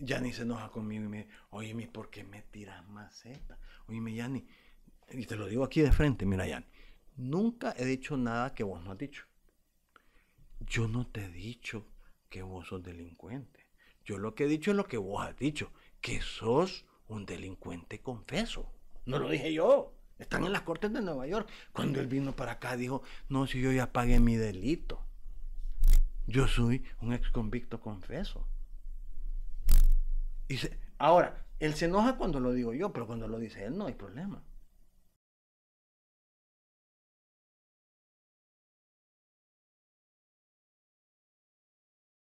Yanni se enoja conmigo y me dice, oye, ¿por qué me tiras maceta? Oye, Yanni, y te lo digo aquí de frente, mira, Yanni, nunca he dicho nada que vos no has dicho. Yo no te he dicho que vos sos delincuente. Yo lo que he dicho es lo que vos has dicho, que sos un delincuente confeso. No lo dije yo. Están en las cortes de Nueva York. Cuando él vino para acá dijo, no, si yo ya pagué mi delito. Yo soy un ex convicto confeso ahora, él se enoja cuando lo digo yo, pero cuando lo dice él no hay problema.